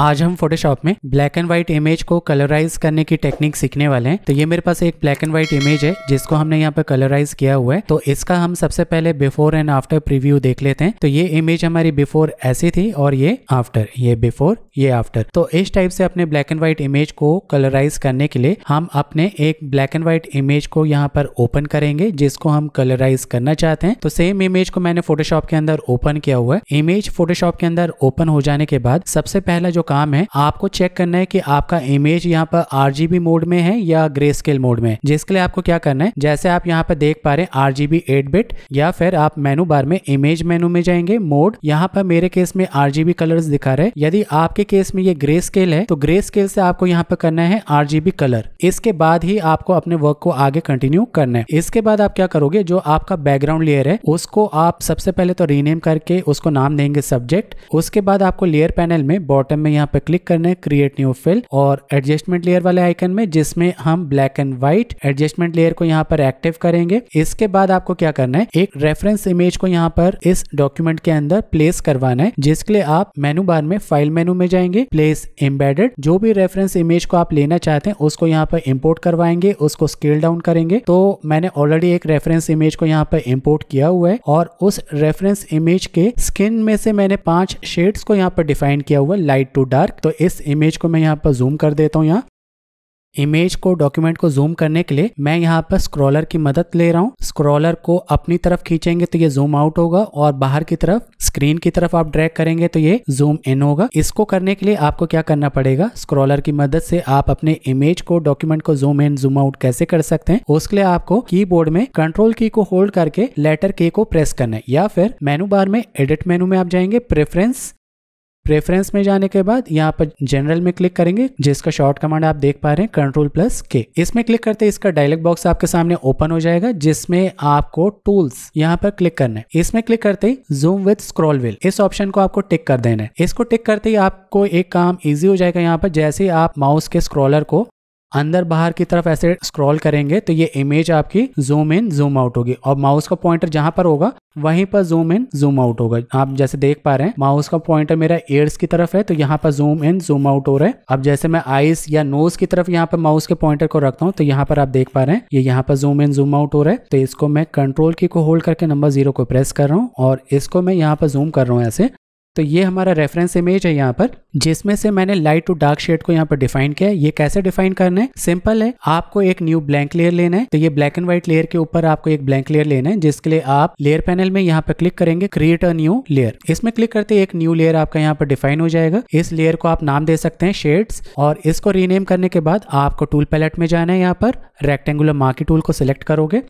आज हम फोटोशॉप में ब्लैक एंड व्हाइट इमेज को कलराइज करने की टेक्निक सीखने वाले हैं तो ये मेरे पास एक ब्लैक एंड व्हाइट इमेज है जिसको हमने यहाँ पे कलराइज किया हुआ है तो इसका हम सबसे पहले बिफोर एंड आफ्टर प्रीव्यू देख लेते हैं तो ये इमेज हमारी बिफोर ऐसी थी और ये आफ्टर ये बिफोर ये आफ्टर तो इस टाइप से अपने ब्लैक एंड व्हाइट इमेज को कलराइज करने के लिए हम अपने एक ब्लैक एंड व्हाइट इमेज को यहाँ पर ओपन करेंगे जिसको हम कलराइज करना चाहते हैं तो सेम इमेज को मैंने फोटोशॉप के अंदर ओपन किया हुआ है इमेज फोटोशॉप के अंदर ओपन हो जाने के बाद सबसे पहला जो काम है आपको चेक करना है कि आपका इमेज यहाँ पर आरजीबी मोड में है या ग्रे स्केल मोड में जिसके लिए आपको क्या करना है जैसे आप यहाँ पर देख पा रहे हैं आरजीबी एट बिट या फिर आप मेनू बार में इमेज मेनू में जाएंगे मोड यहाँ पर मेरे केस में आरजीबी कलर दिखा रहे यदि आपके केस में ये ग्रे स्केल है तो ग्रे स्केल से आपको यहाँ पर करना है आरजीबी कलर इसके बाद ही आपको अपने वर्क को आगे कंटिन्यू करना है इसके बाद आप क्या करोगे जो आपका बैकग्राउंड लेयर है उसको आप सबसे पहले तो रीनेम करके उसको नाम देंगे सब्जेक्ट उसके बाद आपको लेयर पैनल में बॉटम में यहाँ पे क्लिक करना है क्रिएट न्यू फिल और एडजस्टमेंट लेयर वाले आइकन में जिसमें हम black and white adjustment layer को यहाँ पर एक्टिव करेंगे इसके बाद आपको क्या करना है एक रेफरेंस इमेज को यहाँ पर इस डॉक्यूमेंट के अंदर प्लेस करवाना है जिसके लिए आप मेनू बार में फाइल मेनू में जाएंगे प्लेस एम्बेडेड जो भी रेफरेंस इमेज को आप लेना चाहते हैं उसको यहाँ पर इम्पोर्ट करवाएंगे उसको स्केल डाउन करेंगे तो मैंने ऑलरेडी एक रेफरेंस इमेज को यहाँ पर इम्पोर्ट किया हुआ है और उस रेफरेंस इमेज के स्किन में से मैंने पांच शेड्स को यहाँ पर डिफाइन किया हुआ लाइट टू टू डार्क तो इस इमेज को मैं यहाँ पर जूम कर देता हूँ यहाँ इमेज को डॉक्यूमेंट को जूम करने के लिए मैं यहाँ पर स्क्रॉलर की मदद ले रहा हूँ स्क्रॉलर को अपनी तरफ खींचेंगे तो ये जूम आउट होगा और बाहर की तरफ स्क्रीन की तरफ आप ड्रैग करेंगे तो ये जूम इन होगा इसको करने के लिए आपको क्या करना पड़ेगा स्क्रॉलर की मदद से आप अपने इमेज को डॉक्यूमेंट को जूम इन जूम आउट कैसे कर सकते हैं उसके लिए आपको की में कंट्रोल की को होल्ड करके लेटर के को प्रेस करना है या फिर मेनू बार में एडिट मेनू में आप जाएंगे प्रेफरेंस प्रेफरेंस में जाने के बाद यहाँ पर जनरल में क्लिक करेंगे जिसका शॉर्ट कमांड आप देख पा रहे हैं कंट्रोल प्लस के इसमें क्लिक करते इसका डायलॉग बॉक्स आपके सामने ओपन हो जाएगा जिसमें आपको टूल्स यहाँ पर क्लिक करना है इसमें क्लिक करते ही जूम विद स्क्रॉल व्हील इस ऑप्शन को आपको टिक कर देना है इसको टिक करते ही आपको एक काम इजी हो जाएगा यहाँ पर जैसे आप माउस के स्क्रॉलर को अंदर बाहर की तरफ ऐसे स्क्रॉल करेंगे तो ये इमेज आपकी जूम इन जूम आउट होगी और माउस का पॉइंटर जहां पर होगा वहीं पर जूम इन जूम आउट होगा आप जैसे देख पा रहे हैं माउस का पॉइंटर मेरा एयर्स की तरफ है तो यहाँ पर जूम इन जूम आउट हो रहा है अब जैसे मैं आईस या नोज की तरफ यहाँ पर माउस के पॉइंटर को रखता हूँ तो यहाँ पर आप देख पा रहे हैं ये यहाँ पर जूम इन जूम आउट हो रहा है तो इसको मैं कंट्रोल की को होल्ड करके नंबर जीरो को प्रेस कर रहा हूँ और इसको मैं यहाँ पर जूम कर रहा हूँ ऐसे तो ये हमारा रेफरेंस इमेज है यहाँ पर जिसमें से मैंने लाइट टू डार्क शेड को यहाँ पर डिफाइन किया है ये कैसे डिफाइन करना है सिंपल है आपको एक न्यू ब्लैंक लेयर लेना है तो ये ब्लैक एंड व्हाइट लेयर के ऊपर आपको एक ब्लैंक लेयर लेना है जिसके लिए आप लेयर पैनल में यहाँ पर क्लिक करेंगे क्रिएट अ न्यू लेयर इसमें क्लिक करते एक न्यू लेयर आपका यहाँ पर डिफाइन हो जाएगा इस लेयर को आप नाम दे सकते हैं शेड्स और इसको रीनेम करने के बाद आपको टूल पैलेट में जाना है यहाँ पर रेक्टेंगुलर मार्की टूल को सिलेक्ट करोगे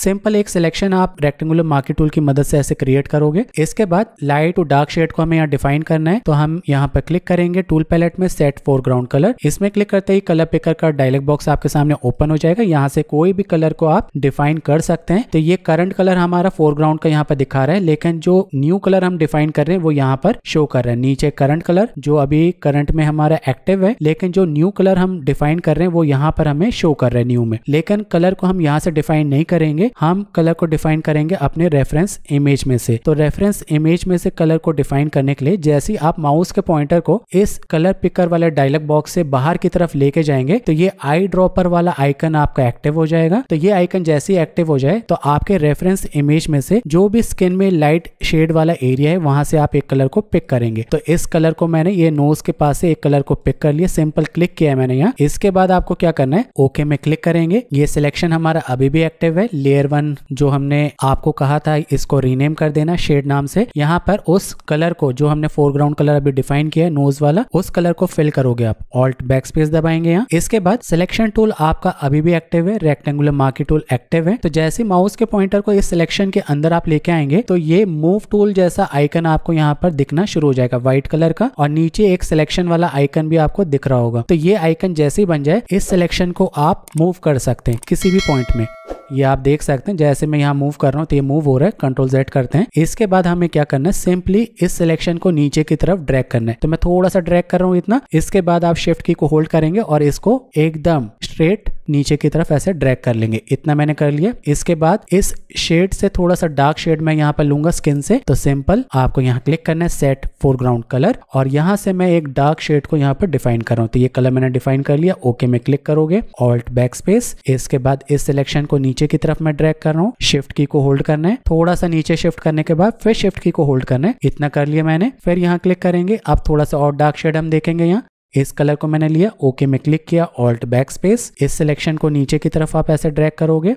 सिंपल एक सिलेक्शन आप रेक्टेंगुलर मार्केट टूल की मदद से ऐसे क्रिएट करोगे इसके बाद लाइट और डार्क शेड को हमें यहाँ डिफाइन करना है तो हम यहाँ पर क्लिक करेंगे टूल पैलेट में सेट फोरग्राउंड कलर इसमें क्लिक करते ही कलर पिकर का डायलॉग बॉक्स आपके सामने ओपन हो जाएगा यहाँ से कोई भी कलर को आप डिफाइन कर सकते हैं तो ये करंट कलर हमारा फोरग्राउंड का यहाँ पर दिखा रहा है लेकिन जो न्यू कलर हम डिफाइन कर रहे हैं वो यहाँ पर शो कर रहे हैं नीचे करंट कलर जो अभी करंट में हमारा एक्टिव है लेकिन जो न्यू कलर हम डिफाइन कर रहे हैं वो यहाँ पर हमें शो कर रहे हैं न्यू में लेकिन कलर को हम यहाँ से डिफाइन नहीं करेंगे करेंगे हम कलर को डिफाइन करेंगे अपने रेफरेंस इमेज में से तो रेफरेंस इमेज में से कलर को डिफाइन करने के लिए जैसे आप माउस के पॉइंटर को इस कलर पिकर वाले डायलॉग बॉक्स से बाहर की तरफ लेके जाएंगे तो ये आई ड्रॉपर वाला आइकन आपका एक्टिव हो जाएगा तो ये आइकन जैसे ही एक्टिव हो जाए तो आपके रेफरेंस इमेज में से जो भी स्किन में लाइट शेड वाला एरिया है वहां से आप एक कलर को पिक करेंगे तो इस कलर को मैंने ये नोज के पास से एक कलर को पिक कर लिया सिंपल क्लिक किया है मैंने यहाँ इसके बाद आपको क्या करना है ओके में क्लिक करेंगे ये सिलेक्शन हमारा अभी भी एक्टिव है ले लेयर वन जो हमने आपको कहा था इसको रीनेम कर देना शेड नाम से यहाँ पर उस कलर को जो हमने फोरग्राउंड कलर अभी डिफाइन किया है नोज वाला उस कलर को फिल करोगे आप ऑल्ट बैक स्पेस दबाएंगे यहाँ इसके बाद सिलेक्शन टूल आपका अभी भी एक्टिव है रेक्टेंगुलर मार्केट टूल एक्टिव है तो जैसे माउस के पॉइंटर को इस सिलेक्शन के अंदर आप लेके आएंगे तो ये मूव टूल जैसा आइकन आपको यहाँ पर दिखना शुरू हो जाएगा व्हाइट कलर का और नीचे एक सिलेक्शन वाला आइकन भी आपको दिख रहा होगा तो ये आइकन जैसे ही बन जाए इस सिलेक्शन को आप मूव कर सकते हैं किसी भी पॉइंट में ये आप देख सकते हैं जैसे मैं यहाँ मूव कर रहा हूँ तो ये मूव हो रहा है कंट्रोल जेड करते हैं इसके बाद हमें क्या करना है सिंपली इस सिलेक्शन को नीचे की तरफ ड्रैग करना है तो मैं थोड़ा सा ड्रैग कर रहा हूँ इतना इसके बाद आप शिफ्ट की को होल्ड करेंगे और इसको एकदम स्ट्रेट नीचे की तरफ ऐसे ड्रैग कर लेंगे इतना मैंने कर लिया इसके बाद इस शेड से थोड़ा सा डार्क शेड मैं यहाँ पर लूंगा स्किन से तो सिंपल आपको यहाँ क्लिक करना है सेट फोरग्राउंड कलर और यहाँ से मैं एक डार्क शेड को यहाँ पर डिफाइन कर रहा हूँ तो ये कलर मैंने डिफाइन कर लिया ओके में क्लिक करोगे ऑल्ट बैक स्पेस इसके बाद इस सिलेक्शन को नीचे की तरफ मैं ड्रैक कर रहा हूँ शिफ्ट की को होल्ड करना है थोड़ा सा नीचे शिफ्ट करने के बाद फिर शिफ्ट की को होल्ड करना है इतना कर लिया मैंने फिर यहाँ क्लिक करेंगे अब थोड़ा सा और डार्क शेड हम देखेंगे यहाँ इस कलर को मैंने लिया ओके में क्लिक किया ऑल्ट बैक स्पेस इस सिलेक्शन को नीचे की तरफ आप ऐसे ड्रैग करोगे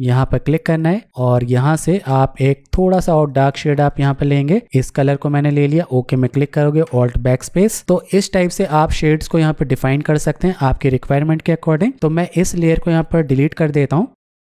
यहाँ पर क्लिक करना है और यहाँ से आप एक थोड़ा सा और डार्क शेड आप यहाँ पर लेंगे इस कलर को मैंने ले लिया ओके में क्लिक करोगे ऑल्ट बैक स्पेस तो इस टाइप से आप शेड्स को यहाँ पर डिफाइन कर सकते हैं आपकी रिक्वायरमेंट के अकॉर्डिंग तो मैं इस लेयर को यहाँ पर डिलीट कर देता हूँ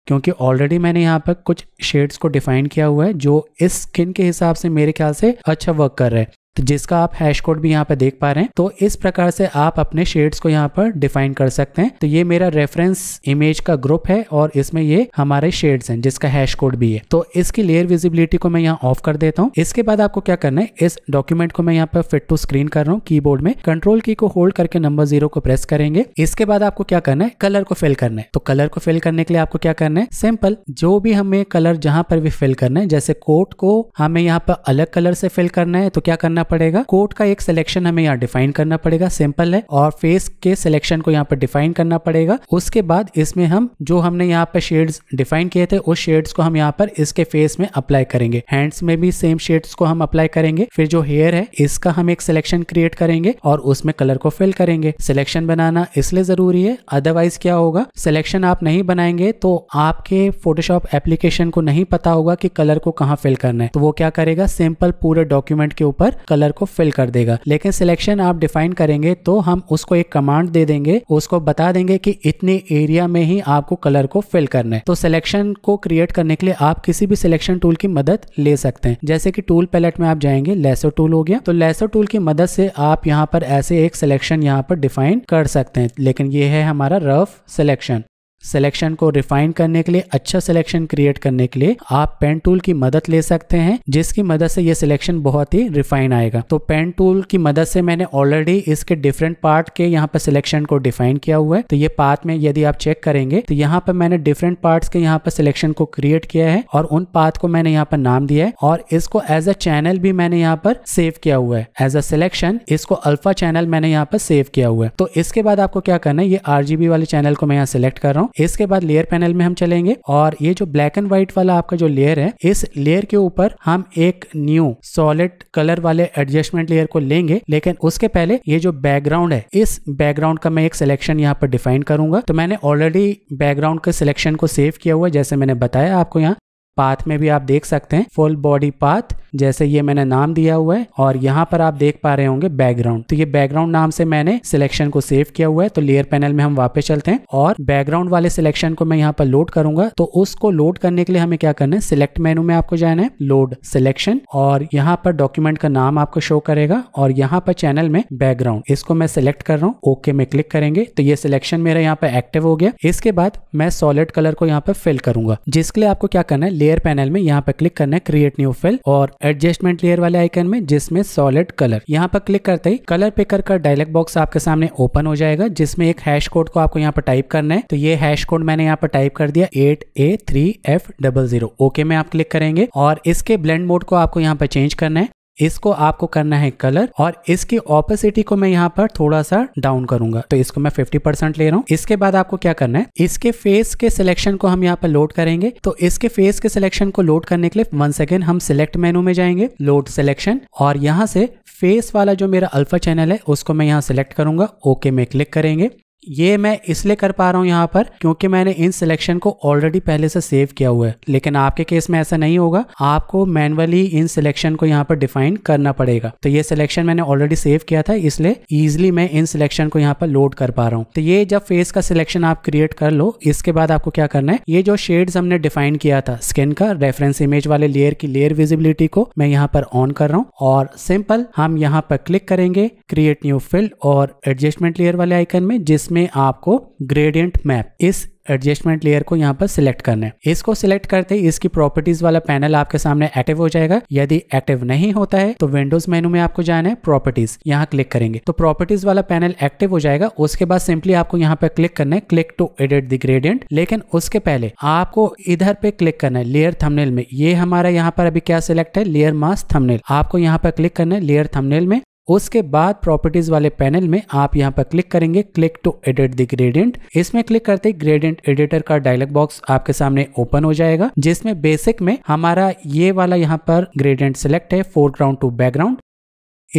क्योंकि ऑलरेडी मैंने यहाँ पर कुछ शेड्स को डिफाइन किया हुआ है जो इस स्किन के हिसाब से मेरे ख्याल से अच्छा वर्क कर रहा है तो जिसका आप हैश कोड भी यहाँ पे देख पा रहे हैं तो इस प्रकार से आप अपने शेड्स को यहाँ पर डिफाइन कर सकते हैं तो ये मेरा रेफरेंस इमेज का ग्रुप है और इसमें ये हमारे शेड्स हैं जिसका हैश कोड भी है तो इसकी लेयर विजिबिलिटी को मैं यहाँ ऑफ कर देता हूँ इसके बाद आपको क्या करना है इस डॉक्यूमेंट को मैं यहाँ पर फिट टू स्क्रीन कर रहा हूँ की में कंट्रोल की को होल्ड करके नंबर जीरो को प्रेस करेंगे इसके बाद आपको क्या करना है कलर को फिल करना है तो कलर को फिल करने के लिए आपको क्या करना है सिंपल जो भी हमें कलर जहां पर भी फिल करना है जैसे कोट को हमें यहाँ पर अलग कलर से फिल करना है तो क्या करना करना पड़ेगा कोट का एक सिलेक्शन हमें यहाँ डिफाइन करना पड़ेगा सिंपल है और फेस के सिलेक्शन को यहाँ पर डिफाइन करना पड़ेगा उसके बाद इसमें हम जो हमने यहाँ पर शेड्स डिफाइन किए थे उस शेड्स को हम यहाँ पर इसके फेस में अप्लाई करेंगे हैंड्स में भी सेम शेड्स को हम अप्लाई करेंगे फिर जो हेयर है इसका हम एक सिलेक्शन क्रिएट करेंगे और उसमें कलर को फिल करेंगे सिलेक्शन बनाना इसलिए जरूरी है अदरवाइज क्या होगा सिलेक्शन आप नहीं बनाएंगे तो आपके फोटोशॉप एप्लीकेशन को नहीं पता होगा कि कलर को कहाँ फिल करना है तो वो क्या करेगा सिंपल पूरे डॉक्यूमेंट के ऊपर कलर को फिल कर देगा लेकिन सिलेक्शन आप डिफाइन करेंगे तो हम उसको एक कमांड दे देंगे उसको बता देंगे कि इतने एरिया में ही आपको कलर को फिल करना है तो सिलेक्शन को क्रिएट करने के लिए आप किसी भी सिलेक्शन टूल की मदद ले सकते हैं जैसे कि टूल पैलेट में आप जाएंगे लेसो टूल हो गया तो लेसो टूल की मदद से आप यहाँ पर ऐसे एक सिलेक्शन यहाँ पर डिफाइन कर सकते हैं लेकिन ये है हमारा रफ सिलेक्शन सिलेक्शन को रिफाइन करने के लिए अच्छा सिलेक्शन क्रिएट करने के लिए आप पेन टूल की मदद ले सकते हैं जिसकी मदद से ये सिलेक्शन बहुत ही रिफाइन आएगा तो पेन टूल की मदद से मैंने ऑलरेडी इसके डिफरेंट पार्ट के यहाँ पर सिलेक्शन को डिफाइन किया हुआ है तो ये पाथ में यदि आप चेक करेंगे तो यहाँ पर मैंने डिफरेंट पार्ट के यहाँ पर सिलेक्शन को क्रिएट किया है और उन पाथ को मैंने यहाँ पर नाम दिया है और इसको एज अ चैनल भी मैंने यहाँ पर सेव किया हुआ है एज अ सिलेक्शन इसको अल्फा चैनल मैंने यहाँ पर सेव किया हुआ है तो इसके बाद आपको क्या करना है ये आरजीबी वाले चैनल को मैं यहाँ सेलेक्ट कर रहा हूँ इसके बाद लेयर पैनल में हम चलेंगे और ये जो ब्लैक एंड व्हाइट वाला आपका जो लेयर है इस लेयर के ऊपर हम एक न्यू सॉलिड कलर वाले एडजस्टमेंट लेयर को लेंगे लेकिन उसके पहले ये जो बैकग्राउंड है इस बैकग्राउंड का मैं एक सिलेक्शन यहाँ पर डिफाइन करूंगा तो मैंने ऑलरेडी बैकग्राउंड के सिलेक्शन को सेव किया हुआ जैसे मैंने बताया आपको यहाँ पाथ में भी आप देख सकते हैं फुल बॉडी पाथ जैसे ये मैंने नाम दिया हुआ है और यहाँ पर आप देख पा रहे होंगे बैकग्राउंड तो ये बैकग्राउंड नाम से मैंने सिलेक्शन को सेव किया हुआ है तो लेयर पैनल में हम वापस चलते हैं और बैकग्राउंड वाले सिलेक्शन को मैं यहाँ पर लोड करूंगा तो उसको लोड करने के लिए हमें क्या करना है सिलेक्ट मेनू में आपको जाना है लोड सिलेक्शन और यहाँ पर डॉक्यूमेंट का नाम आपको शो करेगा और यहाँ पर चैनल में बैकग्राउंड इसको मैं सिलेक्ट कर रहा हूँ ओके में क्लिक करेंगे तो ये सिलेक्शन मेरा यहाँ पर एक्टिव हो गया इसके बाद मैं सॉलिड कलर को यहाँ पर फिल करूंगा जिसके लिए आपको क्या करना है लेयर पैनल में यहाँ पर क्लिक करना है क्रिएट न्यू फिल और एडजस्टमेंट लेयर वाले आइकन में जिसमें सॉलिड कलर यहाँ पर क्लिक करते ही कलर पिकर का डायलॉग बॉक्स आपके सामने ओपन हो जाएगा जिसमें एक हैश कोड को आपको यहाँ पर टाइप करना है तो ये हैश कोड मैंने यहाँ पर टाइप कर दिया eight A three F double zero okay में आप क्लिक करेंगे और इसके ब्लेंड मोड को आपको यहाँ पर चेंज करना है इसको आपको करना है कलर और इसकी ऑपोसिटी को मैं यहाँ पर थोड़ा सा डाउन करूंगा तो इसको मैं 50% ले रहा हूँ इसके बाद आपको क्या करना है इसके फेस के सिलेक्शन को हम यहाँ पर लोड करेंगे तो इसके फेस के सिलेक्शन को लोड करने के लिए वन सेकेंड हम सिलेक्ट मेनू में जाएंगे लोड सिलेक्शन और यहाँ से फेस वाला जो मेरा अल्फा चैनल है उसको मैं यहाँ सिलेक्ट करूंगा ओके में क्लिक करेंगे ये मैं इसलिए कर पा रहा हूँ यहाँ पर क्योंकि मैंने इन सिलेक्शन को ऑलरेडी पहले से सेव किया हुआ है लेकिन आपके केस में ऐसा नहीं होगा आपको मैनुअली इन सिलेक्शन को यहाँ पर डिफाइन करना पड़ेगा तो ये सिलेक्शन मैंने ऑलरेडी सेव किया था इसलिए इजिली मैं इन सिलेक्शन को यहाँ पर लोड कर पा रहा हूँ तो ये जब फेस का सिलेक्शन आप क्रिएट कर लो इसके बाद आपको क्या करना है ये जो शेड्स हमने डिफाइन किया था स्किन का रेफरेंस इमेज वाले लेयर की लेयर विजिबिलिटी को मैं यहाँ पर ऑन कर रहा हूँ और सिंपल हम यहाँ पर क्लिक करेंगे क्रिएट न्यू फिल्ड और एडजस्टमेंट लेयर वाले आइकन में जिसमें इसमें आपको ग्रेडियंट मैप इस एडजस्टमेंट लेयर को यहाँ पर सिलेक्ट करना है इसको सिलेक्ट करते ही इसकी प्रॉपर्टीज वाला पैनल आपके सामने एक्टिव हो जाएगा यदि एक्टिव नहीं होता है तो विंडोज मेनू में आपको जाना है प्रॉपर्टीज यहाँ क्लिक करेंगे तो प्रॉपर्टीज वाला पैनल एक्टिव हो जाएगा उसके बाद सिंपली आपको यहाँ पर क्लिक करना है click to edit the gradient लेकिन उसके पहले आपको इधर पे क्लिक करना है लेयर थमनेल में ये हमारा यहाँ पर अभी क्या सिलेक्ट है लेयर मास थमनेल आपको यहाँ पर क्लिक करना है लेयर थमनेल में उसके बाद प्रॉपर्टीज वाले पैनल में आप यहाँ पर क्लिक करेंगे click to edit the gradient इसमें क्लिक करते ही ग्रेडियंट एडिटर का डायलॉग बॉक्स आपके सामने ओपन हो जाएगा जिसमें बेसिक में हमारा ये वाला यहाँ पर ग्रेडियंट सिलेक्ट है फोरग्राउंड टू बैकग्राउंड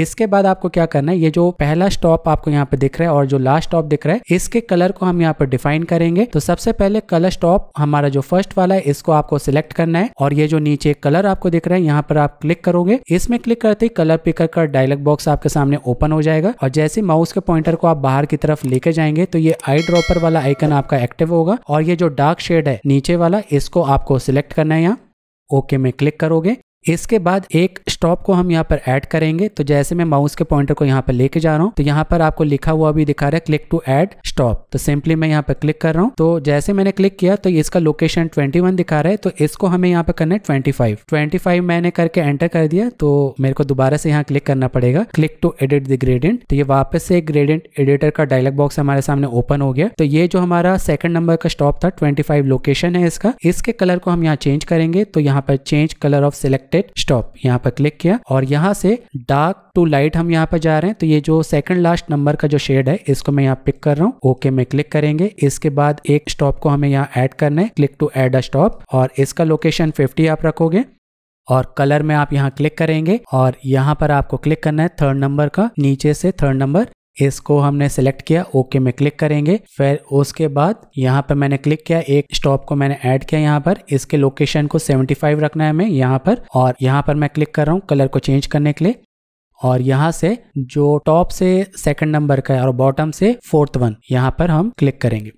इसके बाद आपको क्या करना है ये जो पहला स्टॉप आपको यहाँ पे दिख रहा है और जो लास्ट स्टॉप दिख रहा है इसके कलर को हम यहाँ पर डिफाइन करेंगे तो सबसे पहले कलर स्टॉप हमारा जो फर्स्ट वाला है इसको आपको सिलेक्ट करना है और ये जो नीचे कलर आपको दिख रहा है यहाँ पर आप क्लिक करोगे इसमें क्लिक करते ही कलर पिकर का डायलॉग बॉक्स आपके सामने ओपन हो जाएगा और जैसे माउस के पॉइंटर को आप बाहर की तरफ लेके जाएंगे तो ये आई ड्रॉपर वाला आइकन आपका एक्टिव होगा और ये जो डार्क शेड है नीचे वाला इसको आपको सिलेक्ट करना है यहाँ ओके में क्लिक करोगे इसके बाद एक स्टॉप को हम यहाँ पर ऐड करेंगे तो जैसे मैं माउस के पॉइंटर को यहाँ पर लेके जा रहा हूँ तो यहाँ पर आपको लिखा हुआ भी दिखा रहा है क्लिक टू ऐड स्टॉप तो सिंपली मैं यहाँ पर क्लिक कर रहा हूँ तो जैसे मैंने क्लिक किया तो इसका लोकेशन 21 दिखा रहा है तो इसको हमें यहाँ पर करना है ट्वेंटी फाइव मैंने करके एंटर कर दिया तो मेरे को दोबारा से यहाँ क्लिक करना पड़ेगा click to edit the gradient तो ये वापस से ग्रेडियंट एडिटर का डायलॉग बॉक्स हमारे सामने ओपन हो गया तो ये जो हमारा सेकंड नंबर का स्टॉप था ट्वेंटी लोकेशन है इसका इसके कलर को हम यहाँ चेंज करेंगे तो यहाँ पर change colour of select selected stop यहाँ पर क्लिक किया और यहाँ से डार्क टू लाइट हम यहाँ पर जा रहे हैं तो ये जो सेकंड लास्ट नंबर का जो शेड है इसको मैं यहाँ पिक कर रहा हूँ ओके में क्लिक करेंगे इसके बाद एक स्टॉप को हमें यहाँ एड करना है click to add a stop और इसका लोकेशन फिफ्टी आप रखोगे और कलर में आप यहाँ क्लिक करेंगे और यहाँ पर आपको क्लिक करना है थर्ड नंबर का नीचे से थर्ड नंबर इसको हमने सेलेक्ट किया ओके में क्लिक करेंगे फिर उसके बाद यहाँ पर मैंने क्लिक किया एक स्टॉप को मैंने ऐड किया यहाँ पर इसके लोकेशन को 75 रखना है हमें यहाँ पर और यहाँ पर मैं क्लिक कर रहा हूँ कलर को चेंज करने के लिए और यहाँ से जो टॉप से सेकंड नंबर का है और बॉटम से फोर्थ वन यहाँ पर हम क्लिक करेंगे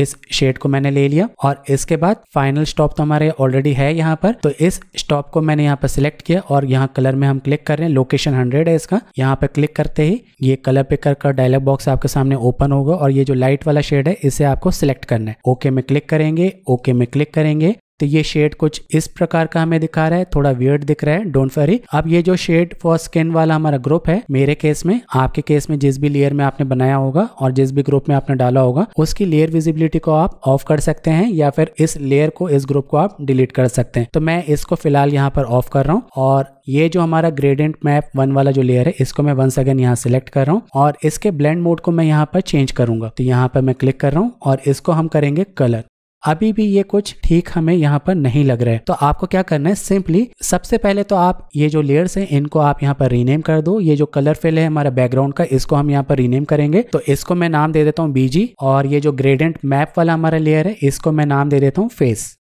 इस शेड को मैंने ले लिया और इसके बाद फाइनल स्टॉप तो हमारे ऑलरेडी है यहाँ पर तो इस स्टॉप को मैंने यहाँ पर सिलेक्ट किया और यहाँ कलर में हम क्लिक कर रहे हैं लोकेशन हंड्रेड है इसका यहाँ पे क्लिक करते ही ये कलर पिकर का डायलॉग बॉक्स आपके सामने ओपन होगा और ये जो लाइट वाला शेड है इसे आपको सिलेक्ट करना है ओके में क्लिक करेंगे ओके में क्लिक करेंगे तो ये शेड कुछ इस प्रकार का हमें दिखा रहा है थोड़ा वियर्ड दिख रहा है डोंट वरी अब ये जो शेड फॉर स्किन वाला हमारा ग्रुप है मेरे केस में आपके केस में जिस भी लेयर में आपने बनाया होगा और जिस भी ग्रुप में आपने डाला होगा उसकी लेयर विजिबिलिटी को आप ऑफ कर सकते हैं या फिर इस लेयर को इस ग्रुप को आप डिलीट कर सकते हैं तो मैं इसको फिलहाल यहाँ पर ऑफ कर रहा हूँ और ये जो हमारा ग्रेडियंट मैप वन वाला जो लेयर है इसको मैं वन सेकेंड यहाँ सेलेक्ट कर रहा हूँ और इसके ब्लेंड मोड को मैं यहाँ पर चेंज करूंगा तो यहाँ पर मैं क्लिक कर रहा हूँ और इसको हम करेंगे कलर अभी भी ये कुछ ठीक हमें यहाँ पर नहीं लग रहा है तो आपको क्या करना है सिंपली सबसे पहले तो आप ये जो लेयर्स हैं इनको आप यहाँ पर रीनेम कर दो ये जो कलर फिल है हमारा बैकग्राउंड का इसको हम यहाँ पर रीनेम करेंगे तो इसको मैं नाम दे देता हूँ बीजी और ये जो ग्रेडेंट मैप वाला हमारा लेयर है इसको मैं नाम दे देता हूँ फेस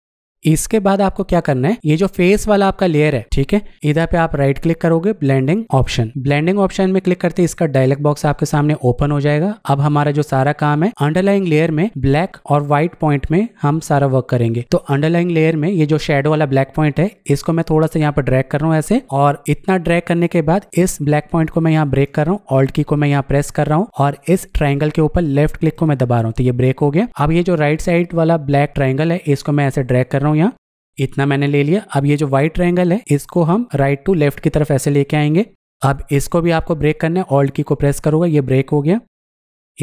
इसके बाद आपको क्या करना है ये जो फेस वाला आपका लेयर है ठीक है इधर पे आप राइट क्लिक करोगे ब्लेंडिंग ऑप्शन ब्लेंडिंग ऑप्शन में क्लिक करते इसका डायलॉग बॉक्स आपके सामने ओपन हो जाएगा अब हमारा जो सारा काम है अंडरलाइंग लेयर में ब्लैक और व्हाइट पॉइंट में हम सारा वर्क करेंगे तो अंडरलाइंग लेयर में ये जो शेडो वाला ब्लैक पॉइंट है इसको मैं थोड़ा सा यहाँ पर ड्रैक कर रहा हूँ ऐसे और इतना ड्रैक करने के बाद इस ब्लैक पॉइंट को मैं यहाँ ब्रेक कर रहा हूँ ऑल्ट की को मैं यहाँ प्रेस कर रहा हूँ और इस ट्राइंगल के ऊपर लेफ्ट क्लिक को मैं दबा रहा हूँ तो ये ब्रेक हो गया अब ये जो राइट साइड वाला ब्लैक ट्राइंगल है इसको मैं ऐसे ड्रैक कर रहा हूँ हूँ यहाँ इतना मैंने ले लिया अब ये जो व्हाइट ट्रायंगल है इसको हम राइट टू लेफ्ट की तरफ ऐसे लेके आएंगे अब इसको भी आपको ब्रेक करना है ऑल्ट की को प्रेस करूंगा ये ब्रेक हो गया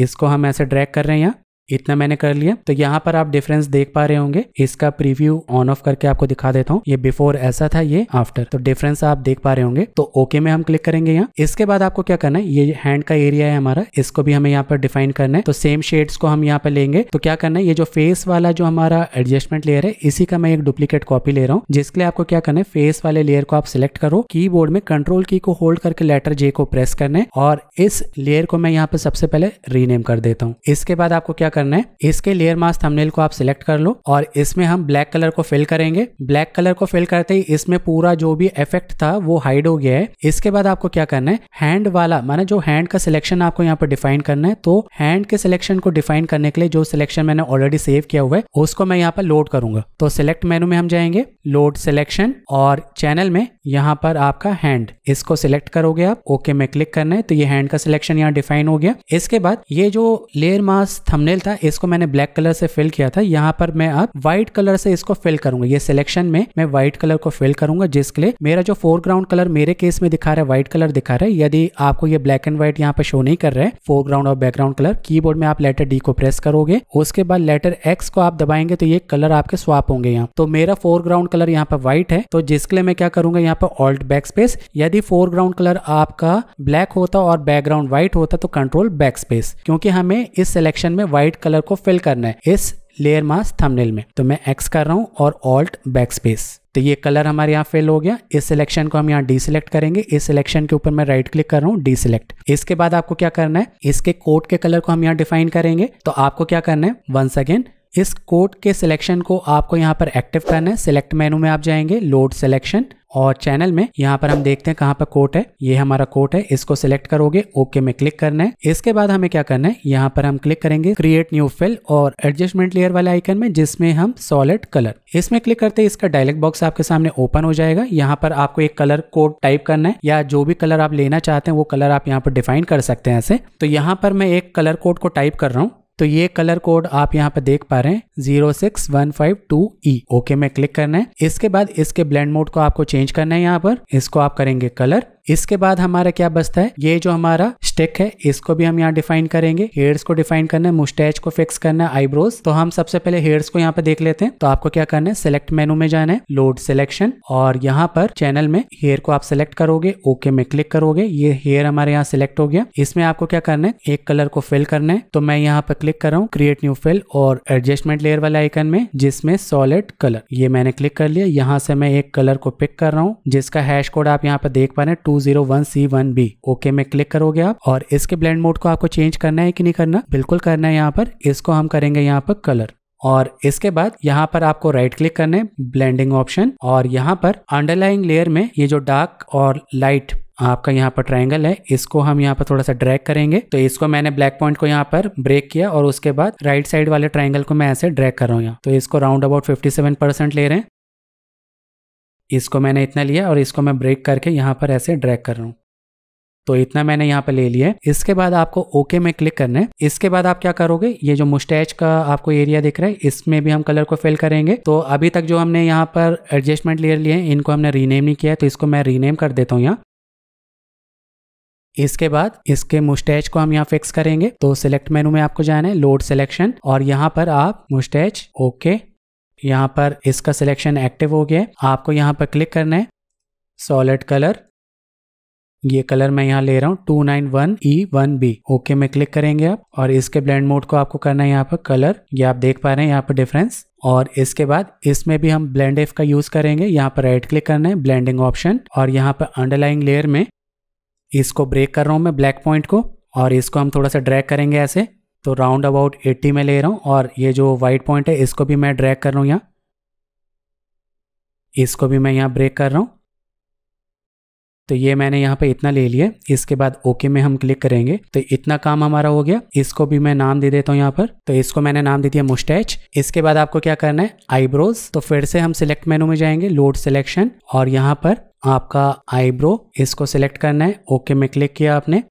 इसको हम ऐसे ड्रैग कर रहे हैं यहाँ इतना मैंने कर लिया तो यहाँ पर आप डिफरेंस देख पा रहे होंगे इसका प्रीव्यू ऑन ऑफ करके आपको दिखा देता हूँ ये बिफोर ऐसा था ये आफ्टर तो डिफरेंस आप देख पा रहे होंगे तो ओके में हम क्लिक करेंगे यहाँ इसके बाद आपको क्या करना है ये हैंड का एरिया है हमारा इसको भी हमें यहाँ पर डिफाइन करना है तो सेम शेड्स को हम यहाँ पर लेंगे तो क्या करना है ये जो फेस वाला जो हमारा एडजस्टमेंट लेयर है इसी का मैं एक डुप्लीकेट कॉपी ले रहा हूँ जिसके लिए आपको क्या करना है फेस वाले लेयर को आप सिलेक्ट करो की में कंट्रोल की को होल्ड करके लेटर जे को प्रेस करना है और इस लेयर को मैं यहाँ पर सबसे पहले रीनेम कर देता हूँ इसके बाद आपको क्या करना है इसके लेयर मास्क थंबनेल को आप सिलेक्ट कर लो और इसमें हम ब्लैक कलर को फिल करेंगे ब्लैक कलर को फिल करते ही इसमें पूरा जो भी इफेक्ट था वो हाइड हो गया है इसके बाद आपको क्या करना है हैंड वाला माना जो हैंड का सिलेक्शन आपको यहाँ पर डिफाइन करना है तो हैंड के सिलेक्शन को डिफाइन करने के लिए जो सिलेक्शन मैंने ऑलरेडी सेव किया हुआ है उसको मैं यहाँ पर लोड करूंगा तो सिलेक्ट मेनू में हम जाएंगे लोड सिलेक्शन और चैनल में यहाँ पर आपका हैंड इसको सिलेक्ट करोगे आप ओके में क्लिक करना है तो ये हैंड का सिलेक्शन यहाँ डिफाइन हो गया इसके बाद ये जो लेयर मास थंबनेल था था इसको मैंने ब्लैक कलर से फिल किया था यहाँ पर मैं अब व्हाइट कलर से इसको फिल करूंगा ये सिलेक्शन में मैं व्हाइट कलर को फिल करूंगा जिसके लिए मेरा जो फोरग्राउंड कलर मेरे केस में दिखा रहा है व्हाइट कलर दिखा रहा है यदि आपको ये ब्लैक एंड व्हाइट यहाँ पर शो नहीं कर रहे हैं फोरग्राउंड और बैकग्राउंड कलर कीबोर्ड में आप लेटर डी को प्रेस करोगे उसके बाद लेटर एक्स को आप दबाएंगे तो ये कलर आपके स्वाप होंगे यहाँ तो मेरा फोरग्राउंड कलर यहाँ पर व्हाइट है तो जिसके लिए मैं क्या करूंगा यहाँ पर ऑल्ट बैक स्पेस यदि फोरग्राउंड कलर आपका ब्लैक होता और बैकग्राउंड व्हाइट होता तो कंट्रोल बैक स्पेस क्योंकि हमें इस सिलेक्शन में व्हाइट व्हाइट कलर को फिल करना है इस लेयर मास थंबनेल में तो मैं एक्स कर रहा हूँ और ऑल्ट बैक स्पेस तो ये कलर हमारे यहाँ फेल हो गया इस सिलेक्शन को हम यहाँ डी सिलेक्ट करेंगे इस सिलेक्शन के ऊपर मैं राइट क्लिक कर रहा हूँ डी सिलेक्ट इसके बाद आपको क्या करना है इसके कोट के कलर को हम यहाँ डिफाइन करेंगे तो आपको क्या करना है वंस अगेन इस कोट के सिलेक्शन को आपको यहाँ पर एक्टिव करना है सिलेक्ट मेनू में आप जाएंगे लोड सिलेक्शन और चैनल में यहाँ पर हम देखते हैं कहाँ पर कोट है ये हमारा कोट है इसको सिलेक्ट करोगे ओके में क्लिक करना है इसके बाद हमें क्या करना है यहाँ पर हम क्लिक करेंगे क्रिएट न्यू फिल और एडजस्टमेंट लेयर वाले आइकन में जिसमें हम सॉलिड कलर इसमें क्लिक करते ही इसका डायलॉग बॉक्स आपके सामने ओपन हो जाएगा यहाँ पर आपको एक कलर कोड टाइप करना है या जो भी कलर आप लेना चाहते हैं वो कलर आप यहाँ पर डिफाइन कर सकते हैं ऐसे तो यहाँ पर मैं एक कलर कोड को टाइप कर रहा हूँ तो ये कलर कोड आप यहाँ पे देख पा रहे हैं zero six one five two E okay में क्लिक करना है इसके बाद इसके ब्लेंड मोड को आपको चेंज करना है यहाँ पर इसको आप करेंगे कलर इसके बाद हमारा क्या बचता है ये जो हमारा स्टिक है इसको भी हम यहाँ डिफाइन करेंगे हेयर्स को डिफाइन करना है मुस्टैच को फिक्स करना है आईब्रोज तो हम सबसे पहले हेयर्स को यहाँ पे देख लेते हैं तो आपको क्या करना है सिलेक्ट मेनू में जाना है लोड सिलेक्शन और यहाँ पर चैनल में हेयर को आप सिलेक्ट करोगे ओके में क्लिक करोगे ये हेयर हमारे यहाँ सिलेक्ट हो गया इसमें आपको क्या करना है एक कलर को फिल करना है तो मैं यहाँ पर क्लिक कर रहा हूँ क्रिएट न्यू फिल और एडजस्टमेंट लेयर वाले आइकन में जिसमें सॉलिड कलर ये मैंने क्लिक कर लिया यहाँ से मैं एक कलर को पिक कर रहा हूँ जिसका हैश कोड आप यहाँ पर देख पा रहे हैं टू टू ओके में क्लिक करोगे आप और इसके ब्लेंड मोड को आपको चेंज करना है कि नहीं करना बिल्कुल करना है यहाँ पर इसको हम करेंगे यहाँ पर कलर और इसके बाद यहाँ पर आपको राइट क्लिक करना है ब्लेंडिंग ऑप्शन और यहाँ पर अंडरलाइंग लेयर में ये जो डार्क और लाइट आपका यहाँ पर ट्रायंगल है इसको हम यहाँ पर थोड़ा सा ड्रैग करेंगे तो इसको मैंने ब्लैक पॉइंट को यहाँ पर ब्रेक किया और उसके बाद राइट साइड वाले ट्रायंगल को मैं ऐसे ड्रैग कर रहा हूँ यहाँ तो इसको राउंड अबाउट 57 परसेंट ले रहे हैं इसको मैंने इतना लिया और इसको मैं ब्रेक करके यहाँ पर ऐसे ड्रैग कर रहा हूँ तो इतना मैंने यहाँ पर ले लिया इसके बाद आपको ओके में क्लिक करना है इसके बाद आप क्या करोगे ये जो मुस्टैच का आपको एरिया दिख रहा है इसमें भी हम कलर को फिल करेंगे तो अभी तक जो हमने यहाँ पर एडजस्टमेंट लेयर लिए हैं इनको हमने रीनेम नहीं किया है तो इसको मैं रीनेम कर देता हूँ यहाँ इसके बाद इसके मुस्टैच को हम यहाँ फिक्स करेंगे तो सिलेक्ट मेनू में आपको जाना है लोड सिलेक्शन और यहाँ पर आप मुस्टैच ओके यहाँ पर इसका सिलेक्शन एक्टिव हो गया आपको यहाँ पर क्लिक करना है सॉलिड कलर ये कलर मैं यहाँ ले रहा हूँ two nine one E one B okay में क्लिक करेंगे आप और इसके ब्लेंड मोड को आपको करना है यहाँ पर कलर ये आप देख पा रहे हैं यहाँ पर डिफरेंस और इसके बाद इसमें भी हम ब्लेंड एफ का यूज करेंगे यहाँ पर राइट क्लिक करना है ब्लेंडिंग ऑप्शन और यहाँ पर अंडरलाइंग लेयर में इसको ब्रेक कर रहा हूँ मैं ब्लैक पॉइंट को और इसको हम थोड़ा सा ड्रैग करेंगे ऐसे तो राउंड अबाउट 80 में ले रहा हूँ और ये जो वाइट पॉइंट है इसको भी मैं ड्रैग कर रहा हूँ यहाँ इसको भी मैं यहाँ ब्रेक कर रहा हूँ तो ये मैंने यहाँ पे इतना ले लिया इसके बाद ओके में हम क्लिक करेंगे तो इतना काम हमारा हो गया इसको भी मैं नाम दे देता हूँ यहाँ पर तो इसको मैंने नाम दे दिया मुस्टैच इसके बाद आपको क्या करना है आईब्रोज तो फिर से हम सिलेक्ट मेनू में जाएंगे लोड सिलेक्शन और यहाँ पर आपका आईब्रो इसको सिलेक्ट करना है ओके में क्लिक किया आपने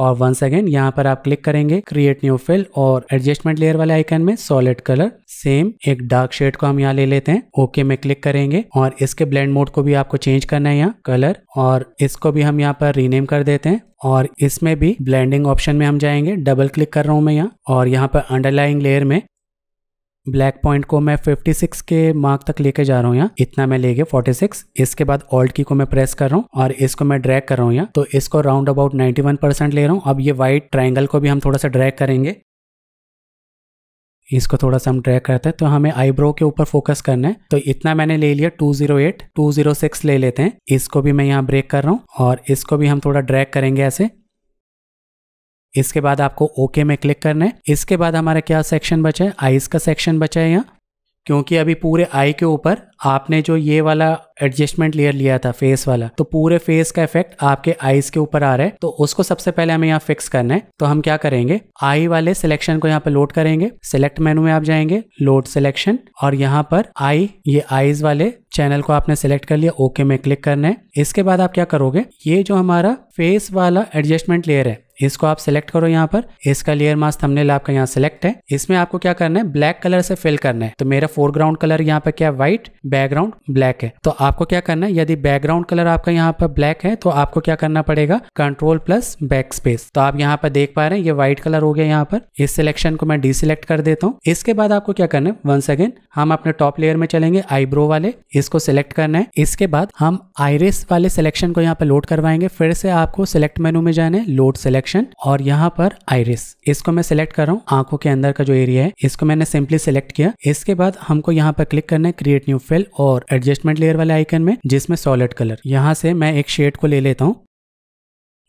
और वंस अगेन यहाँ पर आप क्लिक करेंगे क्रिएट न्यू फिल और एडजस्टमेंट लेयर वाले आइकन में सॉलिड कलर सेम एक डार्क शेड को हम यहाँ ले लेते हैं ओके में क्लिक करेंगे और इसके ब्लेंड मोड को भी आपको चेंज करना है यहाँ कलर और इसको भी हम यहाँ पर रीनेम कर देते हैं और इसमें भी ब्लेंडिंग ऑप्शन में हम जाएंगे डबल क्लिक कर रहा हूँ मैं यहाँ और यहाँ पर अंडरलाइंग लेयर में ब्लैक पॉइंट को मैं 56 के मार्क तक लेके जा रहा हूँ यहाँ इतना मैं ले गया फोर्टी इसके बाद ऑल्ट की को मैं प्रेस कर रहा हूँ और इसको मैं ड्रैग कर रहा हूँ यहाँ तो इसको राउंड अबाउट 91 परसेंट ले रहा हूँ अब ये व्हाइट ट्राइंगल को भी हम थोड़ा सा ड्रैग करेंगे इसको थोड़ा सा हम ट्रैक करते हैं तो हमें आईब्रो के ऊपर फोकस करना है तो इतना मैंने ले लिया 208, 206 ले लेते हैं इसको भी मैं यहाँ ब्रेक कर रहा हूँ और इसको भी हम थोड़ा ड्रैग करेंगे ऐसे इसके बाद आपको ओके में क्लिक करना है इसके बाद हमारा क्या सेक्शन बचा है आईज का सेक्शन बचा है यहाँ क्योंकि अभी पूरे आई के ऊपर आपने जो ये वाला एडजस्टमेंट लेयर लिया था फेस वाला तो पूरे फेस का इफेक्ट आपके आईज के ऊपर आ रहा है तो उसको सबसे पहले हमें यहाँ फिक्स करना है तो हम क्या करेंगे आई वाले सिलेक्शन को यहाँ पे लोड करेंगे सिलेक्ट मेनू में आप जाएंगे लोड सिलेक्शन और यहाँ पर आई ये आईज वाले चैनल को आपने सेलेक्ट कर लिया ओके में क्लिक करना है इसके बाद आप क्या करोगे ये जो हमारा फेस वाला एडजस्टमेंट लेयर है इसको आप सिलेक्ट करो यहाँ पर इसका लेयर मास्क थंबनेल आपका यहाँ सेलेक्ट है इसमें आपको क्या करना है ब्लैक कलर से फिल करना है तो मेरा फोरग्राउंड कलर यहाँ पर क्या व्हाइट बैकग्राउंड ब्लैक है तो आपको क्या करना है यदि बैकग्राउंड कलर आपका यहाँ पर ब्लैक है तो आपको क्या करना पड़ेगा कंट्रोल प्लस बैक स्पेस तो आप यहाँ पर देख पा रहे हैं ये व्हाइट कलर हो गया यहाँ पर इस सिलेक्शन को मैं डिसलेक्ट कर देता हूँ इसके बाद आपको क्या करना है वंस अगेन हम अपने टॉप लेयर में चलेंगे आईब्रो वाले इसको सिलेक्ट करना है इसके बाद हम आयरिस वाले सिलेक्शन को यहाँ पर लोड करवाएंगे फिर से आपको सिलेक्ट मेनू में जाना है लोड सिलेक्ट सेक्शन और यहाँ पर आइरिस इसको मैं सिलेक्ट कर रहा हूँ आंखों के अंदर का जो एरिया है इसको मैंने सिंपली सिलेक्ट किया इसके बाद हमको यहाँ पर क्लिक करना है क्रिएट न्यू फिल और एडजस्टमेंट लेयर वाले आइकन में जिसमें सॉलिड कलर यहाँ से मैं एक शेड को ले लेता हूँ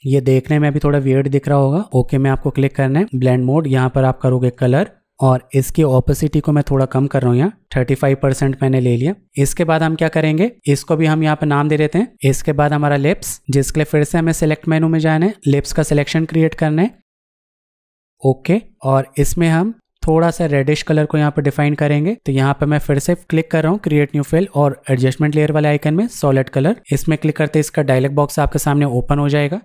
ये देखने में भी थोड़ा वियर्ड दिख रहा होगा ओके मैं में आपको क्लिक करना है ब्लेंड मोड यहाँ पर आप करोगे कलर और इसकी ओपेसिटी को मैं थोड़ा कम कर रहा हूँ यहाँ थर्टी फाइव परसेंट मैंने ले लिया इसके बाद हम क्या करेंगे इसको भी हम यहाँ पे नाम दे देते हैं इसके बाद हमारा लिप्स जिसके लिए फिर से हमें सेलेक्ट मेनू में जाना है लिप्स का सिलेक्शन क्रिएट करना है ओके और इसमें हम थोड़ा सा रेडिश कलर को यहाँ पर डिफाइन करेंगे तो यहाँ पे मैं फिर से क्लिक कर रहा हूँ क्रिएट न्यू फिल और एडजस्टमेंट लेयर वाले आइकन में सॉलिड कलर इसमें क्लिक करते इसका डायलॉग बॉक्स आपके सामने ओपन हो जाएगा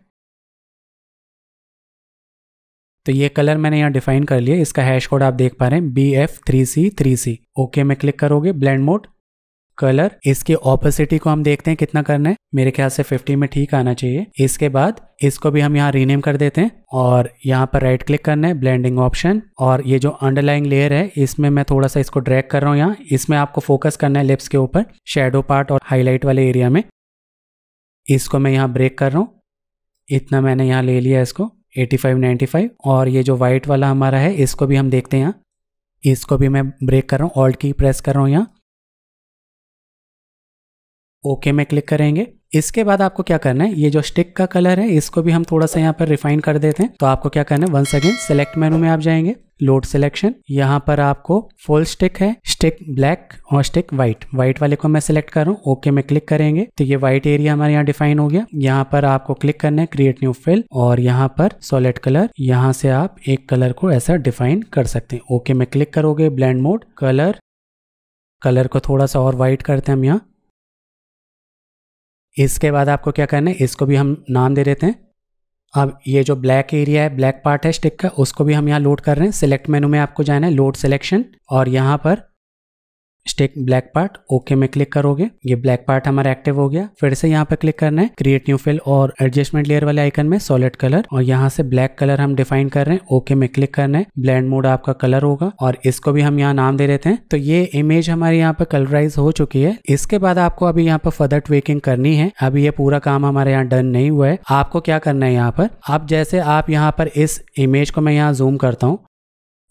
तो ये कलर मैंने यहाँ डिफाइन कर लिया इसका हैश कोड आप देख पा रहे हैं B F three C three C okay में क्लिक करोगे ब्लेंड मोड कलर इसके ऑपोसिटी को हम देखते हैं कितना करना है मेरे ख्याल से 50 में ठीक आना चाहिए इसके बाद इसको भी हम यहाँ रीनेम कर देते हैं और यहाँ पर राइट क्लिक करना है ब्लेंडिंग ऑप्शन और ये जो अंडरलाइंग लेयर है इसमें मैं थोड़ा सा इसको ड्रैग कर रहा हूँ यहाँ इसमें आपको फोकस करना है लिप्स के ऊपर शेडो पार्ट और हाईलाइट वाले एरिया में इसको मैं यहाँ ब्रेक कर रहा हूँ इतना मैंने यहाँ ले लिया इसको एटी फाइव नाइन्टी फाइव और ये जो वाइट वाला हमारा है इसको भी हम देखते हैं इसको भी मैं ब्रेक कर रहा हूँ ऑल्ट की प्रेस कर रहा हूँ यहाँ ओके में क्लिक करेंगे इसके बाद आपको क्या करना है ये जो स्टिक का कलर है इसको भी हम थोड़ा सा यहाँ पर रिफाइन कर देते हैं तो आपको क्या करना है वंस अगेन सेलेक्ट मेनू में आप जाएंगे लोड सिलेक्शन यहाँ पर आपको फुल स्टिक है स्टिक ब्लैक और स्टिक व्हाइट व्हाइट वाले को मैं सिलेक्ट कर रहा हूँ ओके में क्लिक करेंगे तो ये व्हाइट एरिया हमारे यहाँ डिफाइन हो गया यहाँ पर आपको क्लिक करना है क्रिएट न्यू फिल और यहाँ पर सॉलिड कलर यहाँ से आप एक कलर को ऐसा डिफाइन कर सकते हैं ओके में क्लिक करोगे ब्लैंड मोड कलर कलर को थोड़ा सा और वाइट करते हैं हम यहाँ इसके बाद आपको क्या करना है इसको भी हम नाम दे देते हैं अब ये जो ब्लैक एरिया है ब्लैक पार्ट है स्टिक का उसको भी हम यहाँ लोड कर रहे हैं सिलेक्ट मेनू में आपको जाना है लोड सिलेक्शन और यहाँ पर स्टेक ब्लैक पार्ट ओके में क्लिक करोगे ये ब्लैक पार्ट हमारा एक्टिव हो गया फिर से यहाँ पे क्लिक करना है क्रिएट न्यू फिल और एडजस्टमेंट लेयर वाले आइकन में सॉलिड कलर और यहाँ से ब्लैक कलर हम डिफाइन कर रहे हैं ओके में क्लिक करना है ब्लैंड मोड आपका कलर होगा और इसको भी हम यहाँ नाम दे देते हैं तो ये इमेज हमारे यहाँ पे कलराइज हो चुकी है इसके बाद आपको अभी यहाँ पे फर्दर ट्वेकिंग करनी है अभी ये पूरा काम हमारे यहाँ डन नहीं हुआ है आपको क्या करना है यहाँ पर आप जैसे आप यहाँ पर इस इमेज को मैं यहाँ जूम करता हूँ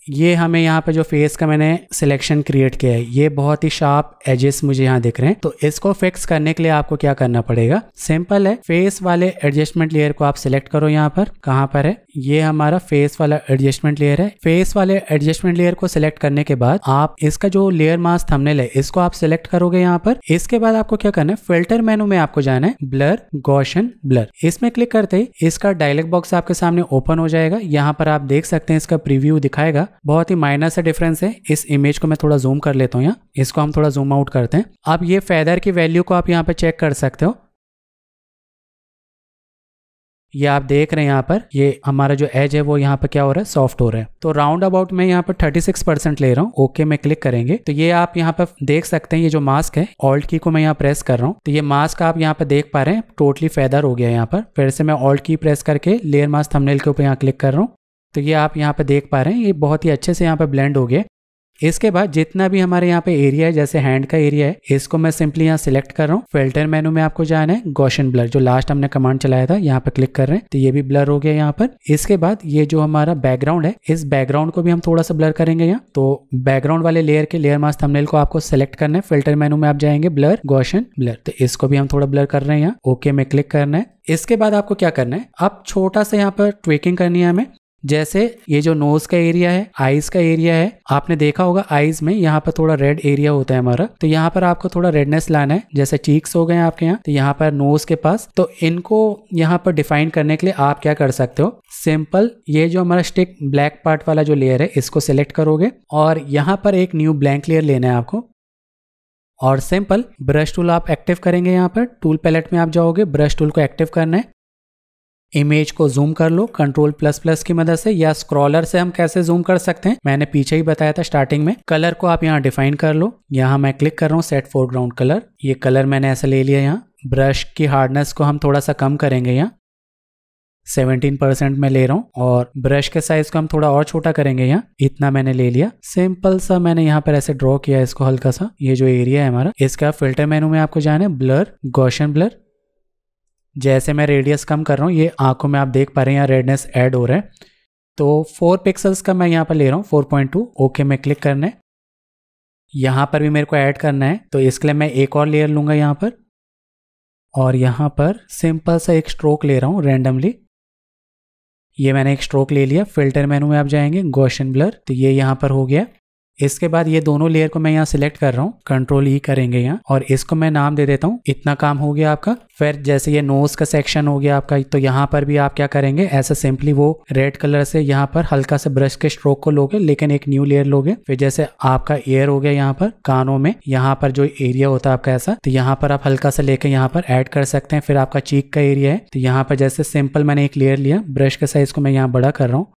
ये हमें यहाँ पे जो फेस का मैंने सिलेक्शन क्रिएट किया है ये बहुत ही शार्प एजेस मुझे यहाँ दिख रहे हैं तो इसको फिक्स करने के लिए आपको क्या करना पड़ेगा सिंपल है फेस वाले एडजस्टमेंट लेयर को आप सिलेक्ट करो यहाँ पर कहाँ पर है ये हमारा फेस वाला एडजस्टमेंट लेयर है फेस वाले एडजस्टमेंट लेयर को सिलेक्ट करने के बाद आप इसका जो लेयर मास्क थमने लें इसको आप सिलेक्ट करोगे यहाँ पर इसके बाद आपको क्या करना है फिल्टर मेनू में आपको जाना है ब्लर गोशन ब्लर इसमें क्लिक करते ही इसका डायलॉग बॉक्स आपके सामने ओपन हो जाएगा यहाँ पर आप देख सकते हैं इसका प्रीव्यू दिखाएगा बहुत ही माइनर सा डिफरेंस है इस इमेज को मैं थोड़ा जूम कर लेता हूँ यहाँ इसको हम थोड़ा जूम आउट करते हैं आप ये फेदर की वैल्यू को आप यहाँ पे चेक कर सकते हो ये आप देख रहे हैं यहाँ पर ये हमारा जो एज है वो यहाँ पर क्या हो रहा है सॉफ्ट हो रहा है तो राउंड अबाउट मैं यहाँ पर 36 परसेंट ले रहा हूँ ओके में क्लिक करेंगे तो ये आप यहाँ पर देख सकते हैं ये जो मास्क है ऑल्ट की को मैं यहाँ प्रेस कर रहा हूँ तो ये मास्क आप यहाँ पर देख पा रहे हैं टोटली फैदर हो गया यहाँ पर फिर से मैं ऑल्ट की प्रेस करके लेयर मास्क थमनेल के ऊपर यहाँ क्लिक कर रहा हूँ तो ये आप यहाँ पे देख पा रहे हैं ये बहुत ही अच्छे से यहाँ पे ब्लेंड हो गया इसके बाद जितना भी हमारे यहाँ पे एरिया है जैसे हैंड का एरिया है इसको मैं सिंपली यहाँ सिलेक्ट कर रहा हूँ फिल्टर मेनू में आपको जाना है गोशन ब्लर जो लास्ट हमने कमांड चलाया था यहाँ पे क्लिक कर रहे हैं तो ये भी ब्लर हो गया यहाँ पर इसके बाद ये जो हमारा बैकग्राउंड है इस बैकग्राउंड को भी हम थोड़ा सा ब्लर करेंगे यहाँ तो बैकग्राउंड वाले लेयर के लेयर मास्क थमनेल को आपको सेलेक्ट करना है फिल्टर मेनू में आप जाएंगे ब्लर गोशन ब्लर तो इसको भी हम थोड़ा ब्लर कर रहे हैं यहाँ ओके में क्लिक करना है इसके बाद आपको क्या करना है आप छोटा सा यहाँ पर ट्वेकिंग करनी है हमें जैसे ये जो नोज का एरिया है आईज का एरिया है आपने देखा होगा आईज में यहाँ पर थोड़ा रेड एरिया होता है हमारा तो यहाँ पर आपको थोड़ा रेडनेस लाना है जैसे चीक्स हो गए आपके यहाँ तो यहाँ पर नोज के पास तो इनको यहाँ पर डिफाइन करने के लिए आप क्या कर सकते हो सिंपल ये जो हमारा स्टिक ब्लैक पार्ट वाला जो लेयर है इसको सिलेक्ट करोगे और यहाँ पर एक न्यू ब्लैंक लेयर लेना है आपको और सिंपल ब्रश टूल आप एक्टिव करेंगे यहाँ पर टूल पैलेट में आप जाओगे ब्रश टूल को एक्टिव करना है इमेज को जूम कर लो कंट्रोल प्लस प्लस की मदद से या स्क्रॉलर से हम कैसे जूम कर सकते हैं मैंने पीछे ही बताया था स्टार्टिंग में कलर को आप यहाँ डिफाइन कर लो यहाँ मैं क्लिक कर रहा हूँ सेट फोरग्राउंड कलर ये कलर मैंने ऐसा ले लिया यहाँ ब्रश की हार्डनेस को हम थोड़ा सा कम करेंगे यहाँ 17 परसेंट में ले रहा हूँ और ब्रश के साइज को हम थोड़ा और छोटा करेंगे यहाँ इतना मैंने ले लिया सिंपल सा मैंने यहाँ पर ऐसे ड्रॉ किया इसको हल्का सा ये जो एरिया है हमारा इसका फिल्टर मेनू में आपको जाना है ब्लर गोशन ब्लर जैसे मैं रेडियस कम कर रहा हूँ ये आंखों में आप देख पा रहे हैं यहाँ रेडनेस ऐड हो रहा है तो फोर पिक्सल्स का मैं यहाँ पर ले रहा हूँ फोर पॉइंट टू ओके में क्लिक करना है यहाँ पर भी मेरे को ऐड करना है तो इसके लिए मैं एक और लेयर लूँगा यहाँ पर और यहाँ पर सिंपल सा एक स्ट्रोक ले रहा हूँ रेंडमली ये मैंने एक स्ट्रोक ले लिया फिल्टर मेनू में आप जाएंगे गोशन ब्लर तो ये यहाँ पर हो गया इसके बाद ये दोनों लेयर को मैं यहाँ सिलेक्ट कर रहा हूँ कंट्रोल ई e करेंगे यहाँ और इसको मैं नाम दे देता हूँ इतना काम हो गया आपका फिर जैसे ये नोज का सेक्शन हो गया आपका तो यहाँ पर भी आप क्या करेंगे ऐसा सिंपली वो रेड कलर से यहाँ पर हल्का से ब्रश के स्ट्रोक को लोगे लेकिन एक न्यू लेयर लोगे फिर जैसे आपका एयर हो गया यहाँ पर कानों में यहाँ पर जो एरिया होता है आपका ऐसा तो यहाँ पर आप हल्का सा लेके यहाँ पर एड कर सकते हैं फिर आपका चीक का एरिया है तो यहाँ पर जैसे सिंपल मैंने एक लेयर लिया ब्रश के साइज को मैं यहाँ बड़ा कर रहा हूँ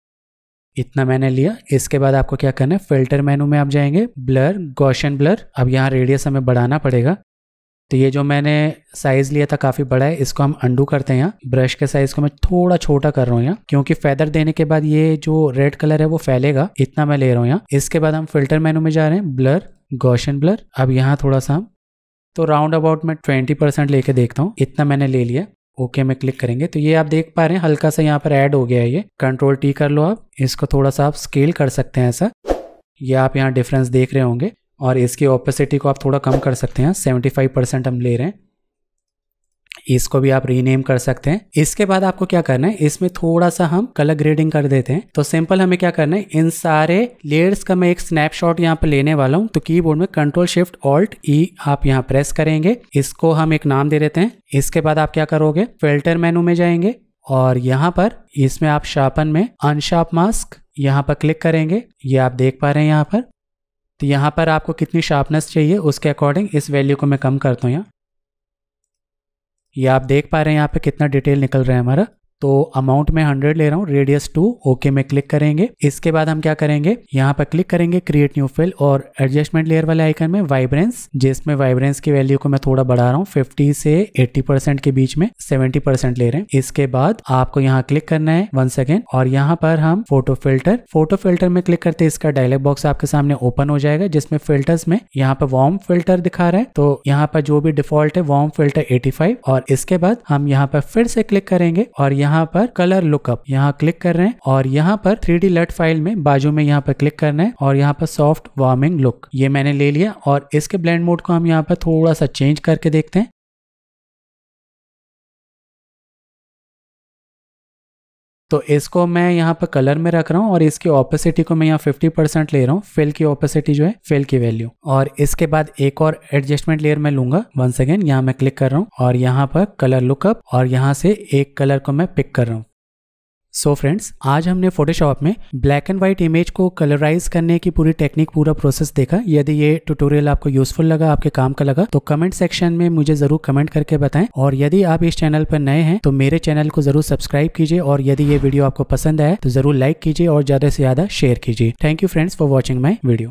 इतना मैंने लिया इसके बाद आपको क्या करना है फिल्टर मेनू में आप जाएंगे ब्लर गोशन ब्लर अब यहाँ रेडियस हमें बढ़ाना पड़ेगा तो ये जो मैंने साइज़ लिया था काफ़ी बड़ा है इसको हम अंडू करते हैं यहाँ ब्रश के साइज़ को मैं थोड़ा छोटा कर रहा हूँ यहाँ क्योंकि फैदर देने के बाद ये जो रेड कलर है वो फैलेगा इतना मैं ले रहा हूँ यहाँ इसके बाद हम फिल्टर मेनू में जा रहे हैं ब्लर गोशन ब्लर अब यहाँ थोड़ा सा हम तो राउंड अबाउट मैं ट्वेंटी परसेंट लेके देखता हूँ इतना मैंने ले लिया ओके में क्लिक करेंगे तो ये आप देख पा रहे हैं हल्का सा यहाँ पर ऐड हो गया है ये कंट्रोल टी कर लो आप इसको थोड़ा सा आप स्केल कर सकते हैं ऐसा ये आप यहाँ डिफरेंस देख रहे होंगे और इसकी ओपेसिटी को आप थोड़ा कम कर सकते हैं 75 परसेंट हम ले रहे हैं इसको भी आप रीनेम कर सकते हैं इसके बाद आपको क्या करना है इसमें थोड़ा सा हम कलर ग्रेडिंग कर देते हैं तो सिंपल हमें क्या करना है इन सारे लेयर्स का मैं एक स्नैपशॉट यहाँ पर लेने वाला हूँ तो कीबोर्ड में कंट्रोल शिफ्ट ऑल्ट ई आप यहाँ प्रेस करेंगे इसको हम एक नाम दे देते हैं इसके बाद आप क्या करोगे फिल्टर मेनू में जाएंगे और यहाँ पर इसमें आप शार्पन में अनशार्प मास्क यहाँ पर क्लिक करेंगे ये आप देख पा रहे हैं यहाँ पर तो यहाँ पर आपको कितनी शार्पनेस चाहिए उसके अकॉर्डिंग इस वैल्यू को मैं कम करता हूँ यहाँ ये आप देख पा रहे हैं यहाँ पे कितना डिटेल निकल रहा है हमारा तो अमाउंट में हंड्रेड ले रहा हूँ रेडियस टू ओके में क्लिक करेंगे इसके बाद हम क्या करेंगे यहाँ पर क्लिक करेंगे क्रिएट न्यू फिल और एडजस्टमेंट लेयर वाले आइकन में वाइब्रेंस जिसमें वाइब्रेंस की वैल्यू को मैं थोड़ा बढ़ा रहा हूँ फिफ्टी से एट्टी परसेंट के बीच में सेवेंटी परसेंट ले रहे हैं इसके बाद आपको यहाँ क्लिक करना है वन सेकेंड और यहाँ पर हम फोटो फिल्टर फोटो फिल्टर में क्लिक करते इसका डायलॉग बॉक्स आपके सामने ओपन हो जाएगा जिसमें फिल्टर्स में यहाँ पर वार्म फिल्टर दिखा रहे हैं तो यहाँ पर जो भी डिफॉल्ट है वार्म फिल्टर एटी और इसके बाद हम यहाँ पर फिर से क्लिक करेंगे और यहाँ यहाँ पर कलर लुकअप यहाँ क्लिक कर रहे हैं और यहाँ पर थ्री डी लट फाइल में बाजू में यहाँ पर क्लिक करना है और यहाँ पर सॉफ्ट वार्मिंग लुक ये मैंने ले लिया और इसके ब्लेंड मोड को हम यहाँ पर थोड़ा सा चेंज करके देखते हैं तो इसको मैं यहाँ पर कलर में रख रहा हूँ और इसकी ऑपोसिटी को मैं यहाँ 50 परसेंट ले रहा हूँ फेल की ऑपोसिटी जो है फेल की वैल्यू और इसके बाद एक और एडजस्टमेंट लेयर मैं लूंगा वन सेकेंड यहाँ मैं क्लिक कर रहा हूँ और यहाँ पर कलर लुकअप और यहाँ से एक कलर को मैं पिक कर रहा हूँ सो so फ्रेंड्स आज हमने फोटोशॉप में ब्लैक एंड व्हाइट इमेज को कलराइज करने की पूरी टेक्निक पूरा प्रोसेस देखा यदि ये ट्यूटोरियल आपको यूजफुल लगा आपके काम का लगा तो कमेंट सेक्शन में मुझे जरूर कमेंट करके बताएं और यदि आप इस चैनल पर नए हैं तो मेरे चैनल को जरूर सब्सक्राइब कीजिए और यदि ये वीडियो आपको पसंद आए तो जरूर लाइक कीजिए और ज्यादा से ज्यादा शेयर कीजिए thank you friends for watching my video